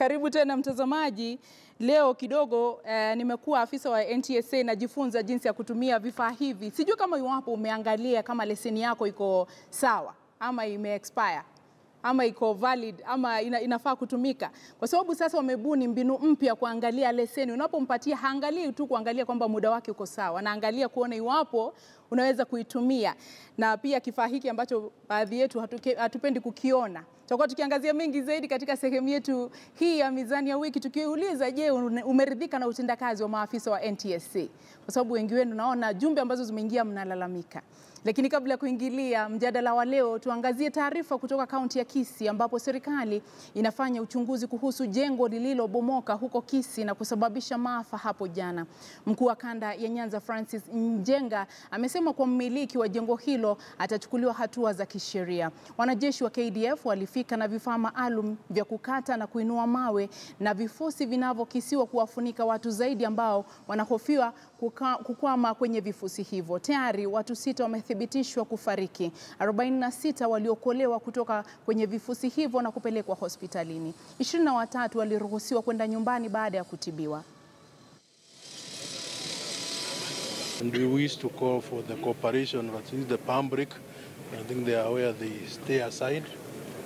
Karibu tena mtazamaji. Leo kidogo eh, nimekuwa afisa wa NTSA najifunza jinsi ya kutumia vifaa hivi. Sijui kama iwapo umeangalia kama leseni yako iko sawa ama ime expire ama iko valid ama ina, inafaa kutumika, kwa sababu sasa wamebuni mbinu mpya kuangalia leseni. Unapompatia haangalii tu kuangalia kwamba muda wake uko sawa, anaangalia kuona iwapo unaweza kuitumia. Na pia kifaa hiki ambacho baadhi yetu hatuke, hatupendi kukiona, tutakuwa tukiangazia mengi zaidi katika sehemu yetu hii ya Mizani ya Wiki, tukiuliza je, umeridhika na utendakazi wa maafisa wa NTSA? Kwa sababu wengi wenu naona jumbe ambazo zimeingia mnalalamika. Lakini kabla ya kuingilia mjadala wa leo, tuangazie taarifa kutoka kaunti ya Kisii ambapo serikali inafanya uchunguzi kuhusu jengo lililobomoka huko Kisii na kusababisha maafa hapo jana. Mkuu wa kanda ya Nyanza Francis Njenga amesema kuwa mmiliki wa jengo hilo atachukuliwa hatua za kisheria. Wanajeshi wa KDF walifika na vifaa maalum vya kukata na kuinua mawe na vifusi vinavyokisiwa kuwafunika watu zaidi ambao wanahofiwa kukwama kwenye vifusi hivyo. Tayari watu sita wame wamethibitishwa kufariki, 46 waliokolewa kutoka kwenye vifusi hivyo na kupelekwa hospitalini, 23 waliruhusiwa kwenda nyumbani baada ya kutibiwa. And we wish to call for the cooperation of at least the public. I think they are aware they stay aside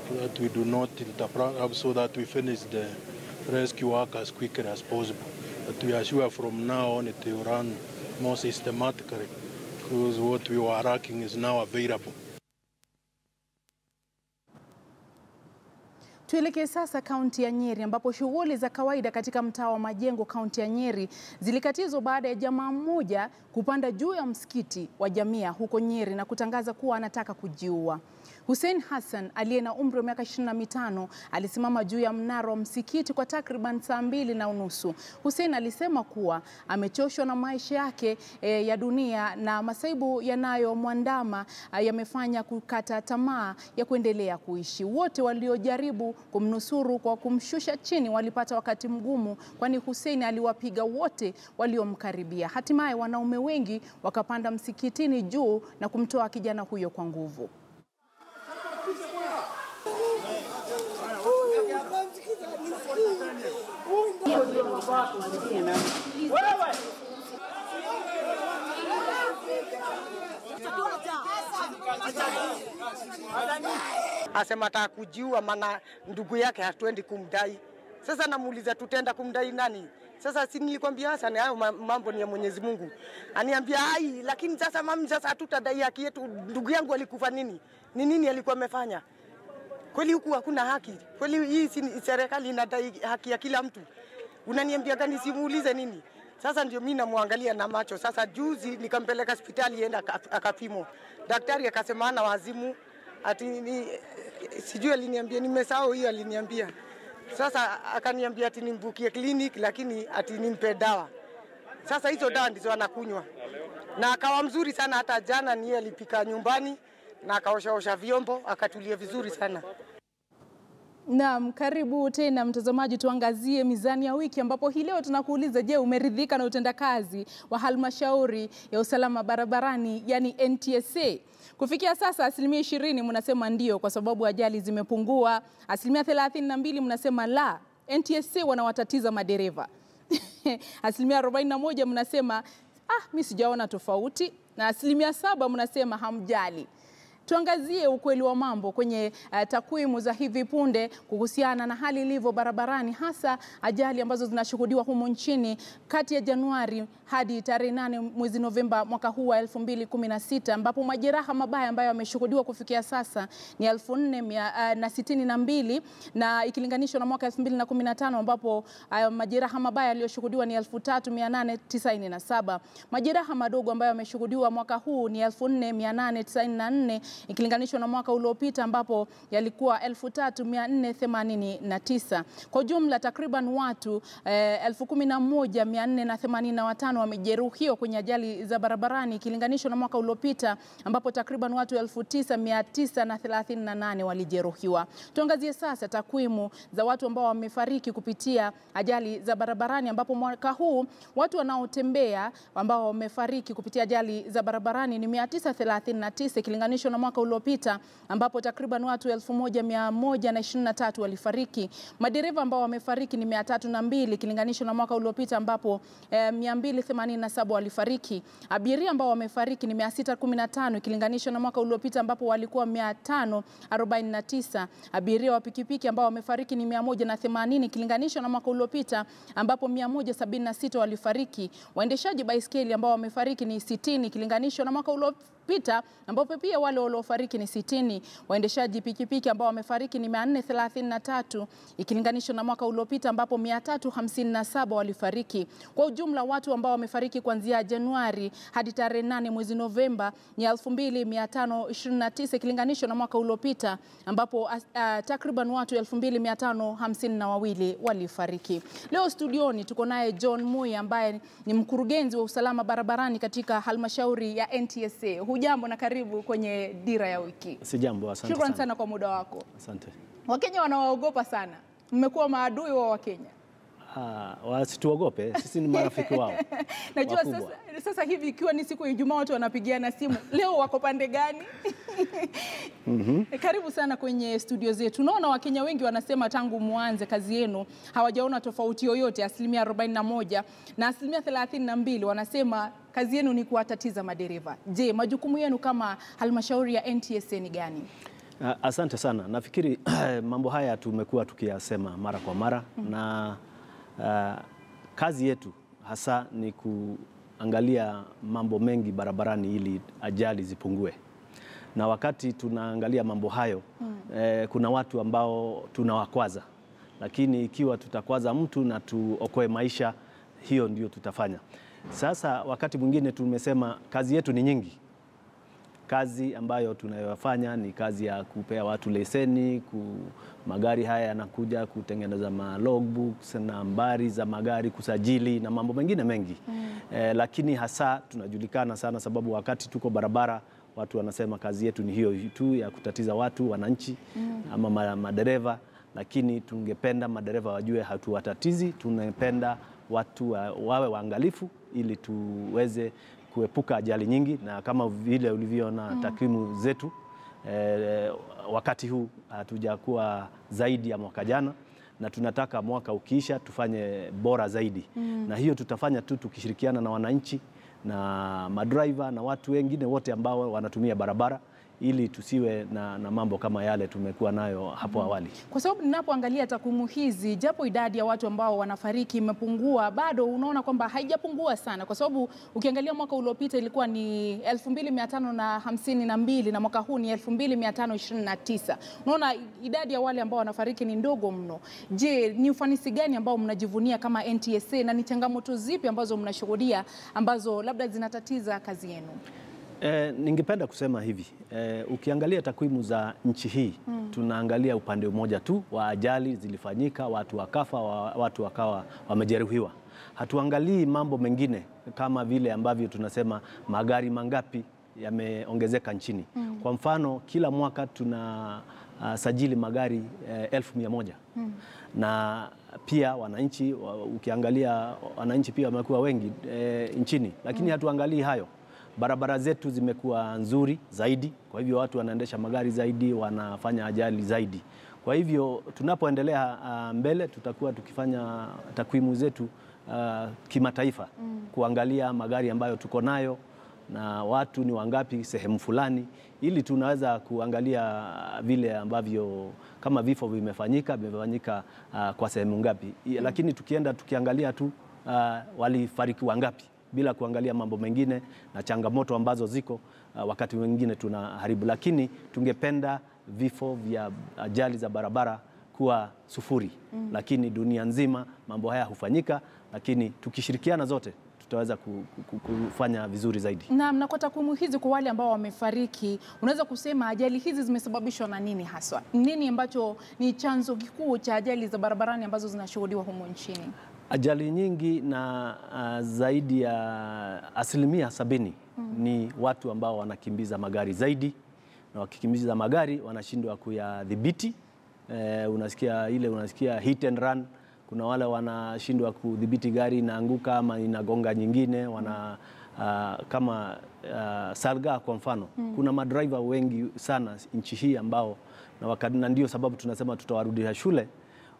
so that we do not interrupt, so that we finish the rescue work as quickly as possible. But we are sure from now on it will run more systematically because what we were lacking is now available. Tuelekee sasa kaunti ya Nyeri ambapo shughuli za kawaida katika mtaa wa Majengo kaunti ya Nyeri zilikatizwa baada ya jamaa mmoja kupanda juu ya msikiti wa Jamia huko Nyeri na kutangaza kuwa anataka kujiua. Hussein Hassan aliye na umri wa miaka 25 alisimama juu ya mnara wa msikiti kwa takriban saa mbili na unusu. Hussein alisema kuwa amechoshwa na maisha yake e, ya dunia na masaibu yanayomwandama yamefanya kukata tamaa ya kuendelea kuishi. Wote waliojaribu kumnusuru kwa kumshusha chini walipata wakati mgumu, kwani Hussein aliwapiga wote waliomkaribia. Hatimaye wanaume wengi wakapanda msikitini juu na kumtoa kijana huyo kwa nguvu. asema ataka kujiua, maana ndugu yake hatuendi kumdai. Sasa namuuliza tutenda kumdai nani? Sasa si nilikwambia Hassan, hayo mambo ni ya Mwenyezi Mungu. Aniambia ai, lakini sasa mami, sasa hatutadai haki yetu. Ndugu yangu alikufa nini? Ni nini alikuwa amefanya? Kweli huku hakuna haki? Kweli hii si serikali inadai haki ya kila mtu? Unaniambia gani? Simuulize nini? Sasa ndio mimi namwangalia na macho. Sasa juzi nikampeleka hospitali enda akapimo, daktari akasema ana wazimu ati ni, sijui aliniambia, nimesahau hiyo aliniambia. Sasa akaniambia ati nimbukie clinic, lakini ati nimpe dawa. Sasa hizo dawa ndizo anakunywa, na akawa mzuri sana. Hata jana ni alipika nyumbani na akaoshaosha vyombo, akatulia vizuri sana. Naam, karibu tena mtazamaji, tuangazie mizani ya wiki ambapo hii leo tunakuuliza, je, umeridhika na utendakazi wa halmashauri ya usalama barabarani yani NTSA? Kufikia sasa asilimia ishirini mnasema ndio kwa sababu ajali zimepungua, asilimia thelathini na mbili mnasema la, NTSA wanawatatiza madereva asilimia arobaini na moja mnasema ah, mi sijaona tofauti, na asilimia saba mnasema hamjali. Tuangazie ukweli wa mambo kwenye uh, takwimu za hivi punde kuhusiana na hali ilivyo barabarani, hasa ajali ambazo zinashuhudiwa humo nchini kati ya Januari hadi tarehe nane mwezi Novemba mwaka huu wa 2016 ambapo majeraha mabaya ambayo yameshuhudiwa kufikia sasa ni uh, na ikilinganishwa na mwaka 2015 ambapo uh, majeraha mabaya yaliyoshuhudiwa ni 3897. Majeraha madogo ambayo yameshuhudiwa mwaka huu ni 4894 ikilinganishwa na mwaka uliopita ambapo yalikuwa 3489. Kwa jumla takriban watu eh, 11485 wamejeruhiwa kwenye ajali za barabarani ikilinganishwa na mwaka uliopita ambapo takriban watu 9938 walijeruhiwa. Tuangazie sasa takwimu za watu ambao wamefariki kupitia ajali za barabarani ambapo mwaka huu watu wanaotembea ambao wamefariki kupitia ajali za barabarani ni 939 ikilinganishwa na mwaka uliopita ambapo takriban watu 1123 walifariki. Madereva ambao wamefariki ni 302 kilinganisho na mwaka uliopita ambapo eh, 287 walifariki. Abiria ambao wamefariki ni 615 ikilinganishwa na mwaka uliopita ambapo walikuwa 549. Abiria wa pikipiki ambao wamefariki ni 180 ikilinganishwa na mwaka uliopita ambapo 176 walifariki. Waendeshaji baiskeli ambao wamefariki ni 60 ikilinganishwa na mwaka kupita, ambapo pia wale waliofariki ni sitini waendeshaji pikipiki ambao wamefariki ni 433 ikilinganishwa na mwaka uliopita ambapo 357 walifariki. Kwa ujumla watu ambao wamefariki kuanzia Januari hadi tarehe 8 mwezi Novemba ni 2529 ikilinganishwa na mwaka uliopita ambapo uh, takriban watu 2552 walifariki. Leo studioni tuko naye John Mui ambaye ni mkurugenzi wa usalama barabarani katika halmashauri ya NTSA. Hujambo na karibu kwenye Dira ya Wiki. Sijambo, asante. Shukrani sana kwa muda wako. Asante. Wakenya wanawaogopa sana, mmekuwa maadui wa Wakenya. Ah, wasituogope, sisi ni marafiki wao. Najua sasa, sasa hivi ikiwa ni siku ya Ijumaa watu wanapigiana simu leo wako pande gani? mm -hmm. Karibu sana kwenye studio zetu. Unaona, Wakenya wengi wanasema tangu mwanze kazi yenu hawajaona tofauti yoyote, asilimia 41 na asilimia 32 wanasema kazi yenu ni kuwatatiza madereva. Je, majukumu yenu kama halmashauri ya NTSA ni gani? Ah, asante sana. Nafikiri mambo haya tumekuwa tukiyasema mara kwa mara mm -hmm. na Uh, kazi yetu hasa ni kuangalia mambo mengi barabarani ili ajali zipungue, na wakati tunaangalia mambo hayo mm. eh, kuna watu ambao tunawakwaza, lakini ikiwa tutakwaza mtu na tuokoe maisha, hiyo ndio tutafanya. Sasa wakati mwingine tumesema kazi yetu ni nyingi kazi ambayo tunayofanya ni kazi ya kupea watu leseni ku, magari haya yanakuja kutengeneza ma logbooks na nambari za magari kusajili na mambo mengine mengi mm. Eh, lakini hasa tunajulikana sana sababu wakati tuko barabara watu wanasema kazi yetu ni hiyo tu ya kutatiza watu wananchi mm. ama madereva, lakini tungependa madereva wajue hatuwatatizi, tunapenda watu wawe waangalifu ili tuweze kuepuka ajali nyingi, na kama vile ulivyoona mm. takwimu zetu e, wakati huu hatujakuwa zaidi ya mwaka jana, na tunataka mwaka ukiisha tufanye bora zaidi mm. na hiyo tutafanya tu tukishirikiana na wananchi na madriver na watu wengine wote ambao wanatumia barabara ili tusiwe na, na mambo kama yale tumekuwa nayo hapo mhm. awali, kwa sababu ninapoangalia takwimu hizi, japo idadi ya watu ambao wanafariki imepungua, bado unaona kwamba haijapungua sana, kwa sababu ukiangalia mwaka uliopita ilikuwa ni 2552 na na mwaka huu ni 2529. Unaona idadi ya wale ambao wanafariki ni ndogo mno. Je, ni ufanisi gani ambao mnajivunia kama NTSA na ni changamoto zipi ambazo mnashuhudia ambazo labda zinatatiza kazi yenu? Eh, ningependa kusema hivi eh, ukiangalia takwimu za nchi hii mm. Tunaangalia upande mmoja tu wa ajali zilifanyika, watu wakafa, watu wakawa wamejeruhiwa. Hatuangalii mambo mengine kama vile ambavyo tunasema magari mangapi yameongezeka nchini mm. Kwa mfano kila mwaka tuna uh, sajili magari eh, elfu mia moja mm. na pia wananchi ukiangalia wananchi pia wamekuwa wengi eh, nchini, lakini mm. hatuangalii hayo barabara zetu zimekuwa nzuri zaidi, kwa hivyo watu wanaendesha magari zaidi, wanafanya ajali zaidi. Kwa hivyo tunapoendelea uh, mbele tutakuwa tukifanya takwimu zetu uh, kimataifa mm. kuangalia magari ambayo tuko nayo na watu ni wangapi sehemu fulani, ili tunaweza kuangalia vile ambavyo kama vifo vimefanyika vimefanyika uh, kwa sehemu ngapi mm. Lakini tukienda tukiangalia tu uh, walifariki wangapi bila kuangalia mambo mengine na changamoto ambazo ziko uh, wakati mwingine tunaharibu, lakini tungependa vifo vya ajali za barabara kuwa sufuri mm. Lakini dunia nzima mambo haya hufanyika, lakini tukishirikiana zote tutaweza kufanya vizuri zaidi. Naam, na kwa takwimu hizi, kwa wale ambao wamefariki, unaweza kusema ajali hizi zimesababishwa na nini haswa? Nini ambacho ni chanzo kikuu cha ajali za barabarani ambazo zinashuhudiwa humu nchini? Ajali nyingi na uh, zaidi ya asilimia sabini mm. ni watu ambao wanakimbiza magari zaidi, na wakikimbiza magari wanashindwa kuyadhibiti. E, unasikia ile unasikia hit and run. Kuna wale wanashindwa kudhibiti gari inaanguka ama inagonga nyingine, wana uh, kama uh, salga kwa mfano mm. kuna madriver wengi sana nchi hii ambao na, na ndio sababu tunasema tutawarudisha shule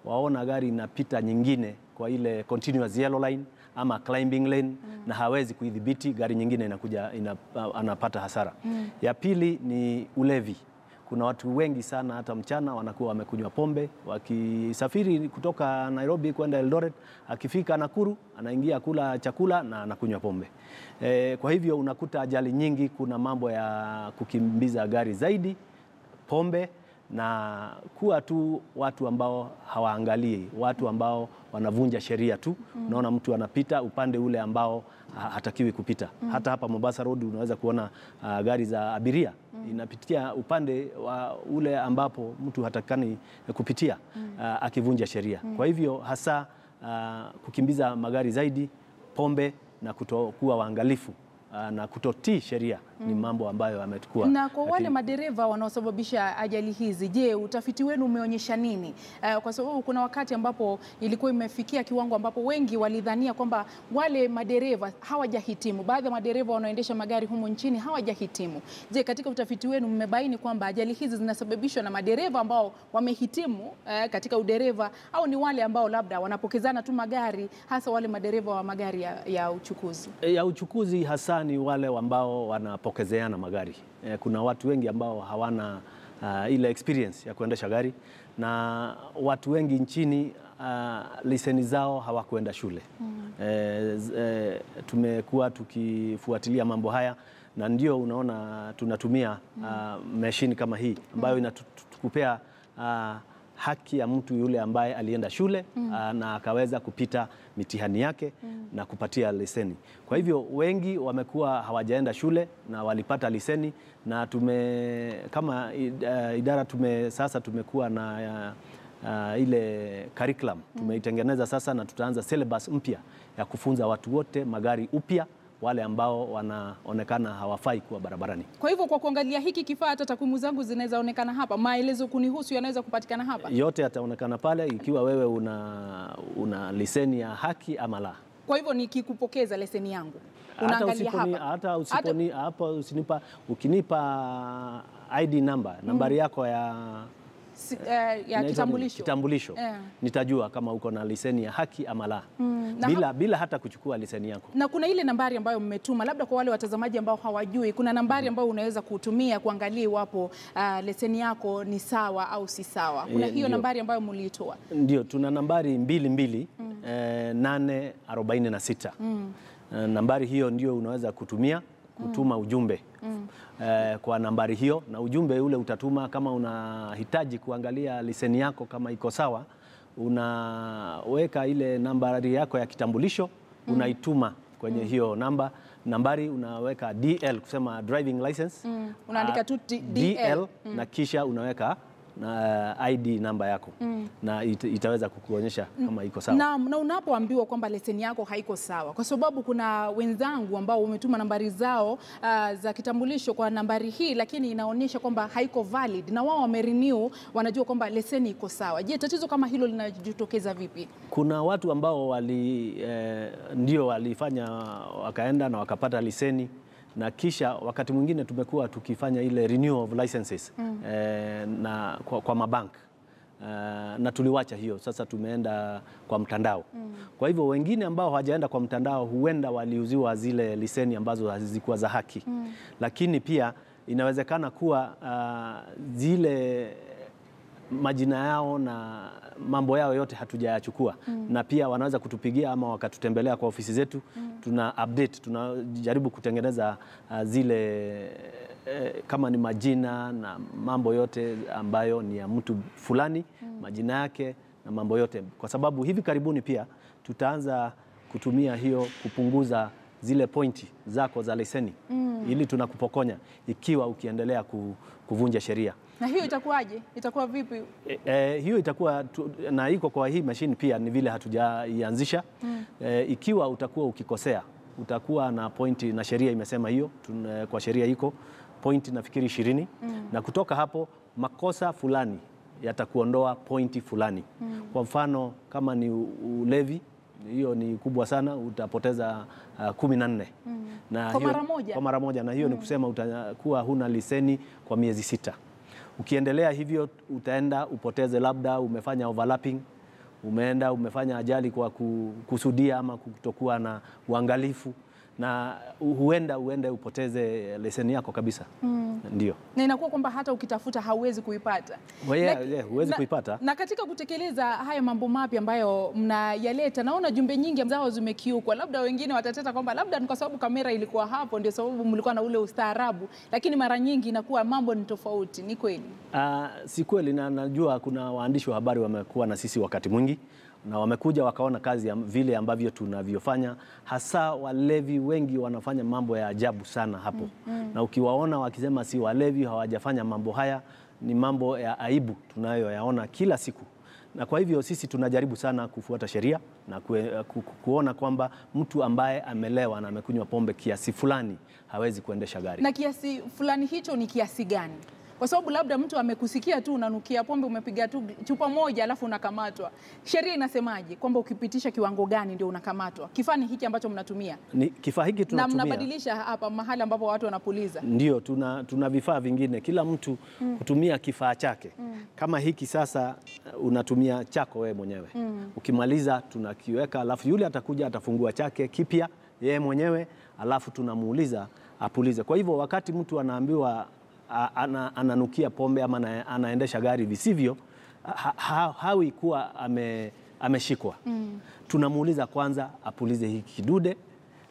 waona gari inapita nyingine kwa ile continuous yellow line ama climbing lane mm. na hawezi kuidhibiti, gari nyingine inakuja ina, anapata hasara mm. Ya pili ni ulevi. Kuna watu wengi sana hata mchana wanakuwa wamekunywa pombe wakisafiri kutoka Nairobi kwenda Eldoret. Akifika Nakuru anaingia kula chakula na anakunywa pombe e, kwa hivyo unakuta ajali nyingi. Kuna mambo ya kukimbiza gari zaidi, pombe na kuwa tu watu ambao hawaangalii, watu ambao wanavunja sheria tu. Mm. Unaona mtu anapita upande ule ambao hatakiwi kupita. Mm. Hata hapa Mombasa Road unaweza kuona uh, gari za abiria mm. inapitia upande wa ule ambapo mtu hatakani kupitia mm. uh, akivunja sheria. Mm. Kwa hivyo hasa uh, kukimbiza magari zaidi, pombe na kutokuwa waangalifu Ah, na kutotii sheria mm. Ni mambo ambayo ametukua. Na kwa wale madereva wanaosababisha ajali hizi, je, utafiti wenu umeonyesha nini? Uh, kwa sababu kuna wakati ambapo ilikuwa imefikia kiwango ambapo wengi walidhania kwamba wale madereva hawajahitimu, baadhi ya madereva wanaoendesha magari humu nchini hawajahitimu. Je, katika utafiti wenu mmebaini kwamba ajali hizi zinasababishwa na madereva ambao wamehitimu uh, katika udereva au ni wale ambao labda wanapokezana tu magari, hasa wale madereva wa magari ya, ya uchukuzi eh, ya uchukuzi hasa ni wale ambao wanapokezeana magari. E, kuna watu wengi ambao hawana uh, ile experience ya kuendesha gari na watu wengi nchini uh, leseni zao hawakuenda shule. Mm. E, e, tumekuwa tukifuatilia mambo haya na ndio unaona tunatumia mm. uh, machine kama hii ambayo mm. uh, haki ya mtu yule ambaye alienda shule mm. Ah, na akaweza kupita mitihani yake mm. na kupatia leseni. Kwa hivyo wengi wamekuwa hawajaenda shule na walipata leseni, na tume kama ah, idara tume sasa tumekuwa na uh, ile curriculum mm. tumeitengeneza sasa, na tutaanza syllabus mpya ya kufunza watu wote magari upya wale ambao wanaonekana hawafai kuwa barabarani. Kwa hivyo kwa kuangalia hiki kifaa, hata takwimu zangu zinawezaonekana hapa, maelezo kunihusu yanaweza kupatikana hapa, yote yataonekana pale, ikiwa wewe una, una leseni ya haki ama la. Kwa hivyo nikikupokeza leseni yangu hata usiponi, hata usiponi, hata... hapa usinipa ukinipa ID number nambari mm. yako ya Eh, ya kitambulisho, kitambulisho. Yeah. Nitajua kama uko na leseni ya haki ama la mm, bila, bila hata kuchukua leseni yako. Na kuna ile nambari ambayo mmetuma, labda kwa wale watazamaji ambao hawajui, kuna nambari mm. ambayo unaweza kutumia kuangalia iwapo uh, leseni yako ni sawa au si sawa. Eh, kuna hiyo nambari ambayo mliitoa? Ndio, tuna nambari mbili mbili mm. eh, nane na sita mm. eh, nambari hiyo ndio unaweza kutumia kutuma mm. ujumbe mm eh, kwa nambari hiyo, na ujumbe ule utatuma. Kama unahitaji kuangalia leseni yako kama iko sawa, unaweka ile nambari yako ya kitambulisho mm. unaituma kwenye mm. hiyo namba nambari unaweka DL kusema driving license mm. unaandika tu DL, DL mm. na kisha unaweka na uh, ID namba yako mm. na it, itaweza kukuonyesha kama iko sawa. Naam, na unapoambiwa kwamba leseni yako haiko sawa, kwa sababu kuna wenzangu ambao wametuma nambari zao uh, za kitambulisho kwa nambari hii, lakini inaonyesha kwamba haiko valid na wao wamerenew, wanajua kwamba leseni iko sawa. Je, tatizo kama hilo linajitokeza vipi? Kuna watu ambao wali eh, ndio walifanya wakaenda na wakapata leseni na kisha wakati mwingine tumekuwa tukifanya ile renewal of licenses mm. e, na kwa, kwa mabank Uh, na tuliwacha hiyo sasa, tumeenda kwa mtandao mm. Kwa hivyo wengine ambao hawajaenda kwa mtandao huenda waliuziwa zile leseni ambazo hazikuwa za haki mm. Lakini pia inawezekana kuwa uh, zile majina yao na mambo yao yote hatujayachukua mm. na pia wanaweza kutupigia ama wakatutembelea kwa ofisi zetu mm. tuna update, tunajaribu kutengeneza uh, zile eh, kama ni majina na mambo yote ambayo ni ya mtu fulani mm. majina yake na mambo yote, kwa sababu hivi karibuni pia tutaanza kutumia hiyo kupunguza zile pointi zako za leseni mm. ili tunakupokonya ikiwa ukiendelea kuvunja sheria. Na hiyo itakuwaje? Itakuwa vipi? E, e, hiyo itakuwa tu, na iko kwa hii mashine pia ni vile hatujaianzisha mm. E, ikiwa utakuwa ukikosea utakuwa na pointi, na sheria imesema hiyo tun, kwa sheria iko pointi nafikiri ishirini mm. na kutoka hapo makosa fulani yatakuondoa pointi fulani mm. Kwa mfano kama ni ulevi hiyo ni kubwa sana, utapoteza uh, kumi na nne mm. na kwa mara moja, na hiyo mm. ni kusema utakuwa huna leseni kwa miezi sita. Ukiendelea hivyo, utaenda upoteze, labda umefanya overlapping, umeenda umefanya ajali kwa kusudia ama kutokuwa na uangalifu na huenda huenda upoteze leseni yako kabisa. Mm. Ndio, na inakuwa kwamba hata ukitafuta hauwezi kuipata. Yeah, yeah, huwezi na, kuipata. Na katika kutekeleza haya mambo mapya ambayo mnayaleta, naona jumbe nyingi ambazo zimekiukwa, labda wengine watateta kwamba labda ni kwa sababu kamera ilikuwa hapo ndio sababu mlikuwa na ule ustaarabu, lakini mara nyingi inakuwa mambo ni tofauti. Ni kweli? Uh, si kweli, na najua kuna waandishi wa habari wamekuwa na sisi wakati mwingi na wamekuja wakaona kazi ya vile ambavyo tunavyofanya, hasa walevi wengi wanafanya mambo ya ajabu sana hapo mm -hmm. na ukiwaona wakisema si walevi, hawajafanya mambo haya, ni mambo ya aibu tunayoyaona kila siku na kwa hivyo sisi tunajaribu sana kufuata sheria na kue, ku, kuona kwamba mtu ambaye amelewa na amekunywa pombe kiasi fulani hawezi kuendesha gari. Na kiasi fulani hicho ni kiasi gani? kwa sababu labda mtu amekusikia tu unanukia pombe, umepiga tu chupa moja alafu unakamatwa. Sheria inasemaje kwamba ukipitisha kiwango gani ndio unakamatwa? Kifaa ni hiki ambacho mnatumia, ni kifaa hiki tunatumia, na mnabadilisha hapa mahali ambapo watu wanapuliza. Ndio tuna, tuna vifaa vingine, kila mtu mm. hutumia kifaa chake mm. kama hiki sasa, uh, unatumia chako wewe mwenyewe mm. ukimaliza tunakiweka, alafu yule atakuja atafungua chake kipya yeye mwenyewe, alafu tunamuuliza apulize. Kwa hivyo wakati mtu anaambiwa ana, ananukia pombe ama ana, anaendesha gari visivyo ha, ha, hawi kuwa ameshikwa mm. Tunamuuliza kwanza apulize hiki kidude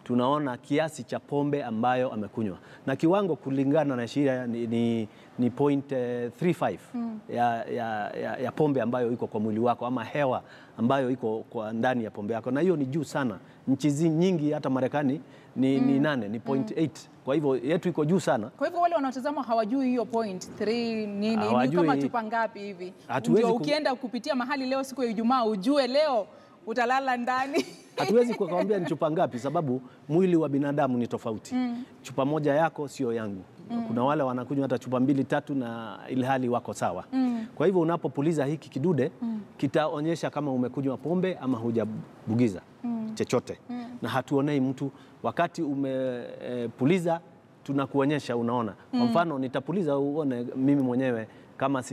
tunaona kiasi cha pombe ambayo amekunywa na kiwango kulingana na sheria ni, ni, ni point, uh, eh, 35 mm. ya, ya, ya, ya pombe ambayo iko kwa mwili wako ama hewa ambayo iko kwa ndani ya pombe yako, na hiyo ni juu sana. Nchi nyingi hata Marekani ni, mm. ni nane ni point mm. 8 kwa hivyo yetu iko juu sana. Kwa hivyo wale wanaotazama hawajui hiyo point 3 nini, ni kama chupa ngapi hivi. Ndio ukienda kupitia mahali leo siku ya Ijumaa ujue leo utalala ndani hatuwezi kukwambia ni chupa ngapi, sababu mwili wa binadamu ni tofauti mm. Chupa moja yako sio yangu mm. Kuna wale wanakunywa hata chupa mbili tatu na ilhali wako sawa mm. Kwa hivyo unapopuliza hiki kidude mm. kitaonyesha kama umekunywa pombe ama hujabugiza mm. chochote mm. Na hatuonei mtu wakati umepuliza, eh, tunakuonyesha unaona. Kwa mm. mfano nitapuliza uone mimi mwenyewe kama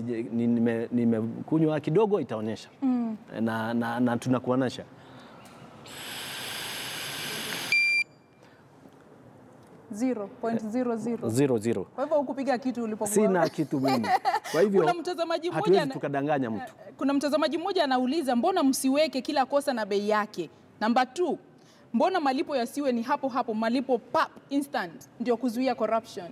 nimekunywa nime kidogo itaonyesha mm. na, na, na tunakuanasha Zero, point eh, zero, zero. Kwa hivyo ukupiga kitu ulipokuwa. Sina kitu mimi. Kwa hivyo kuna mtazamaji mmoja tukadanganya eh, mtu. Kuna mtazamaji mmoja anauliza mbona msiweke kila kosa na bei yake? Namba 2. Mbona malipo yasiwe ni hapo hapo malipo pap instant ndio kuzuia corruption?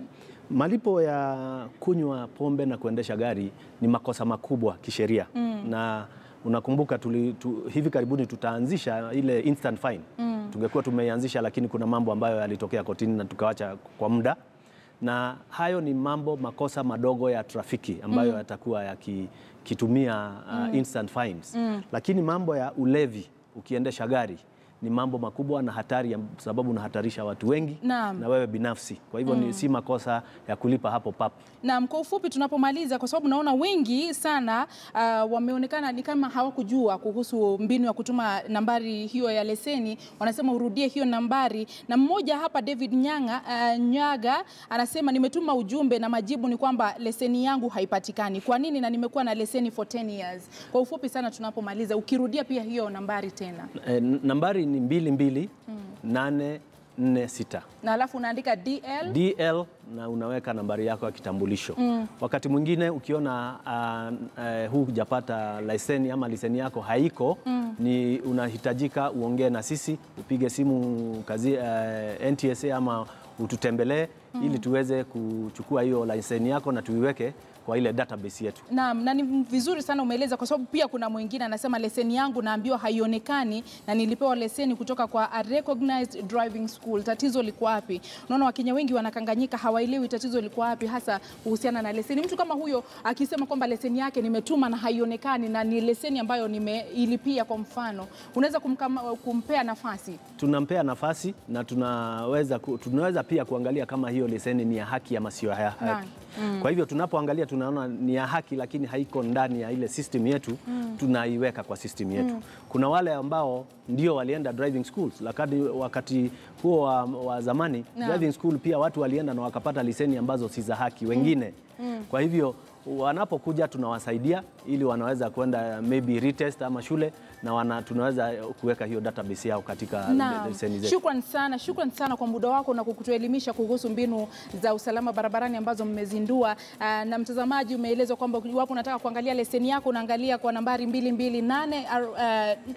Malipo ya kunywa pombe na kuendesha gari ni makosa makubwa kisheria mm. na unakumbuka tuli, tu, hivi karibuni tutaanzisha ile instant fine mm. tungekuwa tumeianzisha, lakini kuna mambo ambayo yalitokea kotini na tukawacha kwa muda, na hayo ni mambo makosa madogo ya trafiki ambayo mm. yatakuwa yakitumia uh, mm. instant fines mm. lakini mambo ya ulevi ukiendesha gari ni mambo makubwa na hatari, sababu unahatarisha watu wengi na, na wewe binafsi. Kwa hivyo mm. si makosa ya kulipa hapo papo. Naam, kwa ufupi tunapomaliza, kwa sababu naona wengi sana uh, wameonekana ni kama hawakujua kuhusu mbinu ya kutuma nambari hiyo ya leseni, wanasema urudie hiyo nambari. Na mmoja hapa David Nyanga, uh, Nyaga anasema nimetuma ujumbe na majibu ni kwamba leseni yangu haipatikani. Kwa nini? Na nimekuwa na leseni for 10 years. Kwa ufupi sana tunapomaliza, ukirudia pia hiyo nambari tena E, nambari ni mbili mbili mm. nane nne sita na alafu unaandika DL. DL na unaweka nambari yako ya kitambulisho mm. Wakati mwingine ukiona uh, uh, huu hujapata leseni ama leseni yako haiko mm. ni unahitajika uongee na sisi, upige simu kazi uh, eh, NTSA ama ututembelee mm. ili tuweze kuchukua hiyo leseni yako na tuiweke kwa ile database yetu. Naam, na ni vizuri sana umeeleza, kwa sababu pia kuna mwingine anasema leseni yangu naambiwa haionekani na nilipewa leseni kutoka kwa a recognized driving school. Tatizo liko wapi? Unaona, Wakenya wengi wanakanganyika, hawaelewi tatizo liko wapi hasa kuhusiana na leseni. Mtu kama huyo akisema kwamba leseni yake nimetuma na haionekani na ni leseni ambayo nimeilipia, kwa mfano, unaweza kumpea nafasi? Tunampea nafasi na tunaweza, tunaweza pia kuangalia kama hiyo leseni ni ya haki ama sio ya haki. Mm. Kwa hivyo tunapoangalia tunaona ni ya haki, lakini haiko ndani ya ile system yetu mm. tunaiweka kwa system yetu mm. Kuna wale ambao ndio walienda driving schools lakini wakati huo wa, wa zamani no. driving school pia watu walienda na wakapata liseni ambazo si za haki wengine mm. Mm. Kwa hivyo wanapokuja tunawasaidia ili wanaweza kwenda maybe retest ama shule na wana, tunaweza kuweka hiyo database yao katika leseni zetu. Shukran sana, shukrani sana kwa muda wako na kukutuelimisha kuhusu mbinu za usalama barabarani ambazo mmezindua. Ah, na mtazamaji, umeelezwa kwamba iwapo unataka kuangalia leseni yako unaangalia kwa nambari 228 uh,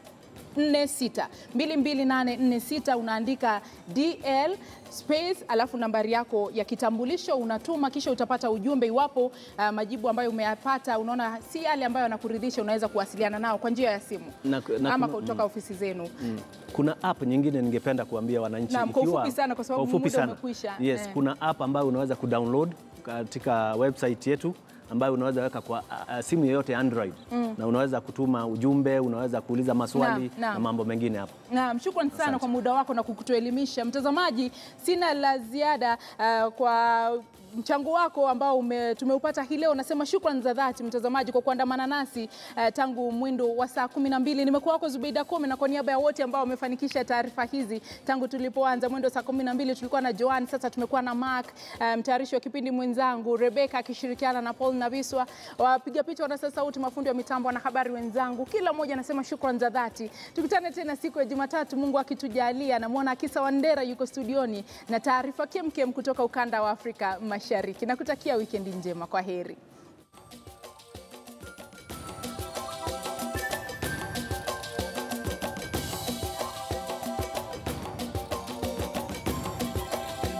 46 22846 unaandika DL space alafu nambari yako ya kitambulisho unatuma, kisha utapata ujumbe. Iwapo uh, majibu ambayo umeyapata unaona si yale ambayo yanakuridhisha, unaweza kuwasiliana nao kwa njia ya simu na, na, ama mm. kutoka mm, ofisi zenu mm. Kuna app nyingine ningependa kuambia wananchi na, ikiwa, kwa ufupi sana kwa sababu muda umekwisha. Yes, eh. Kuna app ambayo unaweza kudownload katika website yetu ambayo unaweza weka kwa uh, simu yoyote Android mm. na unaweza kutuma ujumbe, unaweza kuuliza maswali na, na. na mambo mengine hapo. Naam, shukrani sana Asante. kwa muda wako na kukutuelimisha mtazamaji. Sina la ziada uh, kwa mchango wako ambao ume, tumeupata hii leo. Nasema shukrani za dhati mtazamaji kwa kuandamana nasi eh, tangu mwindo wa saa kumi na mbili. Nimekuwa wako Zubeida Kome, na kwa niaba ya wote ambao wamefanikisha taarifa hizi tangu tulipoanza mwindo saa kumi na mbili tulikuwa na Joan, sasa tumekuwa na Mark eh, mtayarishi wa kipindi mwenzangu Rebeka akishirikiana na Paul Naviswa, wapiga picha, wanasa sauti, mafundi wa mitambo, na habari wenzangu, kila mmoja anasema shukrani za dhati. Tukutane tena siku ya Jumatatu, Mungu akitujalia. Namwona Akisa Wandera yuko studioni na taarifa kemkem kutoka ukanda wa Afrika Mashariki. Mashariki na kutakia wikendi njema. Kwa heri.